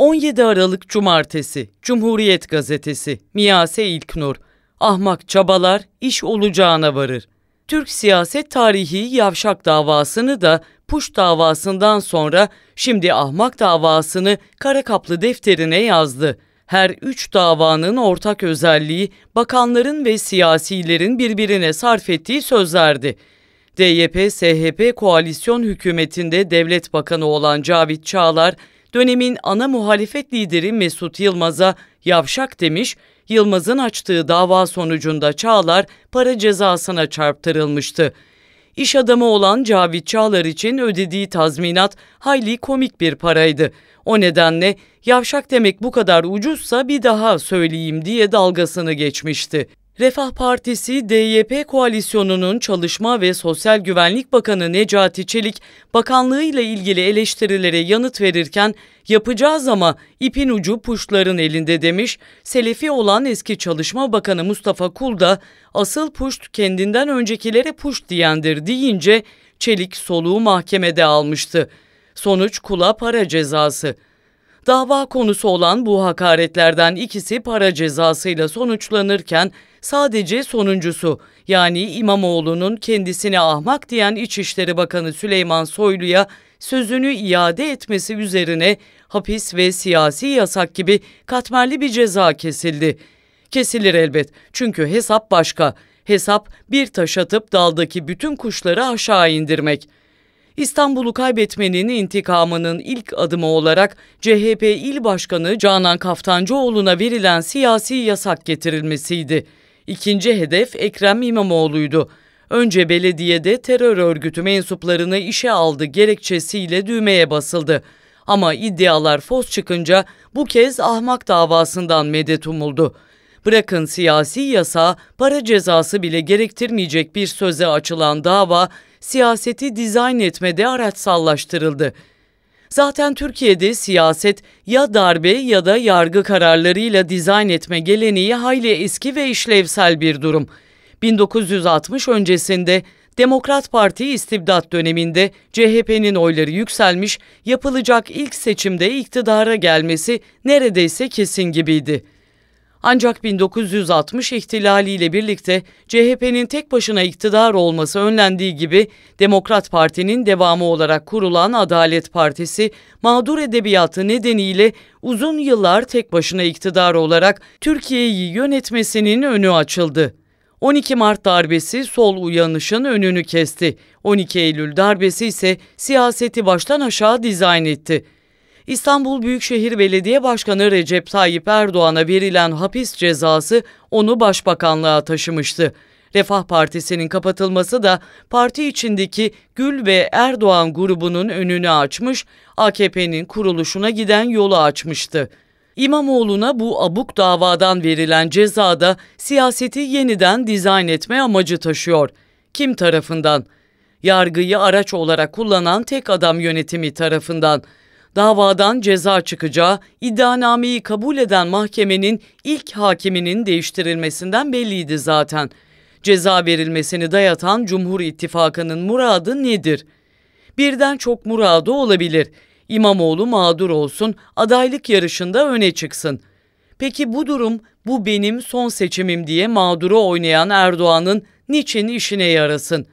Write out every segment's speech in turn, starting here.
17 Aralık Cumartesi, Cumhuriyet Gazetesi, Miyase İlknur. Ahmak çabalar iş olacağına varır. Türk siyaset tarihi Yavşak davasını da Puş davasından sonra şimdi Ahmak davasını kara kaplı defterine yazdı. Her üç davanın ortak özelliği bakanların ve siyasilerin birbirine sarf ettiği sözlerdi. DYP-SHP koalisyon hükümetinde devlet bakanı olan Cavit Çağlar, dönemin ana muhalefet lideri Mesut Yılmaz'a yavşak demiş, Yılmaz'ın açtığı dava sonucunda Çağlar para cezasına çarptırılmıştı. İş adamı olan Cavit Çağlar için ödediği tazminat hayli komik bir paraydı. O nedenle yavşak demek bu kadar ucuzsa bir daha söyleyeyim diye dalgasını geçmişti. Refah Partisi DYP koalisyonunun Çalışma ve Sosyal Güvenlik Bakanı Necati Çelik bakanlığı ile ilgili eleştirilere yanıt verirken yapacağız ama ipin ucu puşların elinde demiş. Selefi olan eski Çalışma Bakanı Mustafa Kul da asıl puşt kendinden öncekilere puşt diyendir deyince Çelik soluğu mahkemede almıştı. Sonuç kula para cezası. Dava konusu olan bu hakaretlerden ikisi para cezasıyla sonuçlanırken sadece sonuncusu yani İmamoğlu'nun kendisini ahmak diyen İçişleri Bakanı Süleyman Soylu'ya sözünü iade etmesi üzerine hapis ve siyasi yasak gibi katmerli bir ceza kesildi. Kesilir elbet çünkü hesap başka. Hesap bir taş atıp daldaki bütün kuşları aşağı indirmek.'' İstanbul'u kaybetmenin intikamının ilk adımı olarak CHP İl Başkanı Canan Kaftancıoğlu'na verilen siyasi yasak getirilmesiydi. İkinci hedef Ekrem İmamoğlu'ydu. Önce belediyede terör örgütü mensuplarını işe aldı gerekçesiyle düğmeye basıldı. Ama iddialar fos çıkınca bu kez ahmak davasından medet umuldu. Bırakın siyasi yasa, para cezası bile gerektirmeyecek bir söze açılan dava siyaseti dizayn etmede araçsallaştırıldı. Zaten Türkiye'de siyaset ya darbe ya da yargı kararlarıyla dizayn etme geleneği hayli eski ve işlevsel bir durum. 1960 öncesinde Demokrat Parti istibdat döneminde CHP'nin oyları yükselmiş, yapılacak ilk seçimde iktidara gelmesi neredeyse kesin gibiydi. Ancak 1960 ihtilaliyle birlikte CHP'nin tek başına iktidar olması önlendiği gibi Demokrat Parti'nin devamı olarak kurulan Adalet Partisi mağdur edebiyatı nedeniyle uzun yıllar tek başına iktidar olarak Türkiye'yi yönetmesinin önü açıldı. 12 Mart darbesi sol uyanışın önünü kesti. 12 Eylül darbesi ise siyaseti baştan aşağı dizayn etti. İstanbul Büyükşehir Belediye Başkanı Recep Tayyip Erdoğan'a verilen hapis cezası onu başbakanlığa taşımıştı. Refah Partisi'nin kapatılması da parti içindeki Gül ve Erdoğan grubunun önünü açmış, AKP'nin kuruluşuna giden yolu açmıştı. İmamoğlu'na bu abuk davadan verilen cezada siyaseti yeniden dizayn etme amacı taşıyor. Kim tarafından? Yargıyı araç olarak kullanan tek adam yönetimi tarafından.'' Davadan ceza çıkacağı iddianameyi kabul eden mahkemenin ilk hakiminin değiştirilmesinden belliydi zaten. Ceza verilmesini dayatan Cumhur İttifakı'nın muradı nedir? Birden çok muradı olabilir. İmamoğlu mağdur olsun, adaylık yarışında öne çıksın. Peki bu durum bu benim son seçimim diye mağduru oynayan Erdoğan'ın niçin işine yarasın?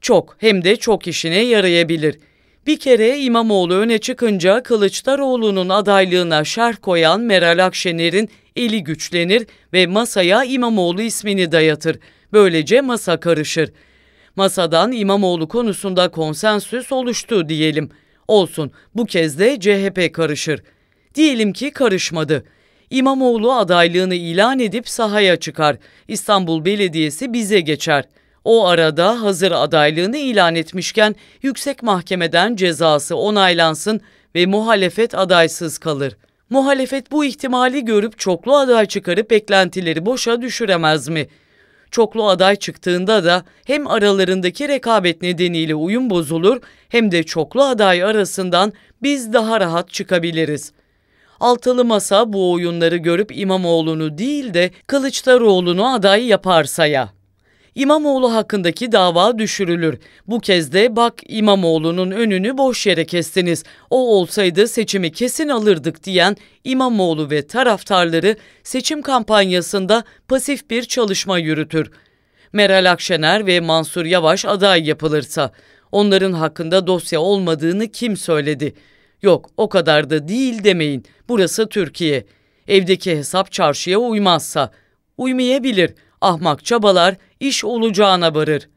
Çok hem de çok işine yarayabilir.'' Bir kere İmamoğlu öne çıkınca Kılıçdaroğlu'nun adaylığına şerh koyan Meral Akşener'in eli güçlenir ve masaya İmamoğlu ismini dayatır. Böylece masa karışır. Masadan İmamoğlu konusunda konsensüs oluştu diyelim. Olsun bu kez de CHP karışır. Diyelim ki karışmadı. İmamoğlu adaylığını ilan edip sahaya çıkar. İstanbul Belediyesi bize geçer.'' O arada hazır adaylığını ilan etmişken yüksek mahkemeden cezası onaylansın ve muhalefet adaysız kalır. Muhalefet bu ihtimali görüp çoklu aday çıkarıp beklentileri boşa düşüremez mi? Çoklu aday çıktığında da hem aralarındaki rekabet nedeniyle uyum bozulur hem de çoklu aday arasından biz daha rahat çıkabiliriz. Altılı masa bu oyunları görüp İmamoğlu'nu değil de Kılıçdaroğlu'nu aday yaparsa ya. İmamoğlu hakkındaki dava düşürülür. Bu kez de bak İmamoğlu'nun önünü boş yere kestiniz. O olsaydı seçimi kesin alırdık diyen İmamoğlu ve taraftarları seçim kampanyasında pasif bir çalışma yürütür. Meral Akşener ve Mansur Yavaş aday yapılırsa onların hakkında dosya olmadığını kim söyledi? Yok o kadar da değil demeyin. Burası Türkiye. Evdeki hesap çarşıya uymazsa uymayabilir. Ahmak çabalar iş olacağına varır.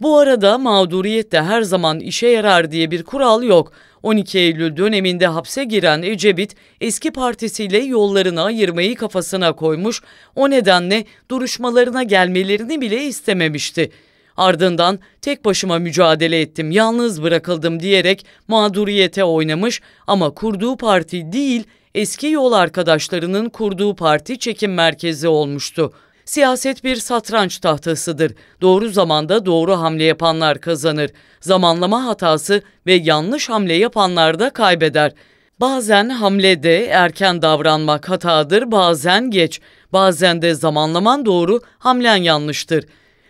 Bu arada mağduriyet de her zaman işe yarar diye bir kural yok. 12 Eylül döneminde hapse giren Ecevit eski partisiyle yollarını ayırmayı kafasına koymuş, o nedenle duruşmalarına gelmelerini bile istememişti. Ardından tek başıma mücadele ettim, yalnız bırakıldım diyerek mağduriyete oynamış ama kurduğu parti değil, eski yol arkadaşlarının kurduğu parti çekim merkezi olmuştu. Siyaset bir satranç tahtasıdır. Doğru zamanda doğru hamle yapanlar kazanır. Zamanlama hatası ve yanlış hamle yapanlar da kaybeder. Bazen hamlede erken davranmak hatadır, bazen geç. Bazen de zamanlaman doğru, hamlen yanlıştır.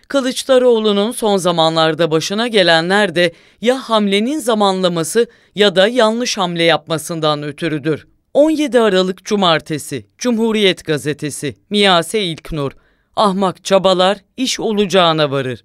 Kılıçdaroğlu'nun son zamanlarda başına gelenler de ya hamlenin zamanlaması ya da yanlış hamle yapmasından ötürüdür. 17 Aralık Cumartesi, Cumhuriyet Gazetesi, Miyase İlknur ahmak çabalar iş olacağına varır.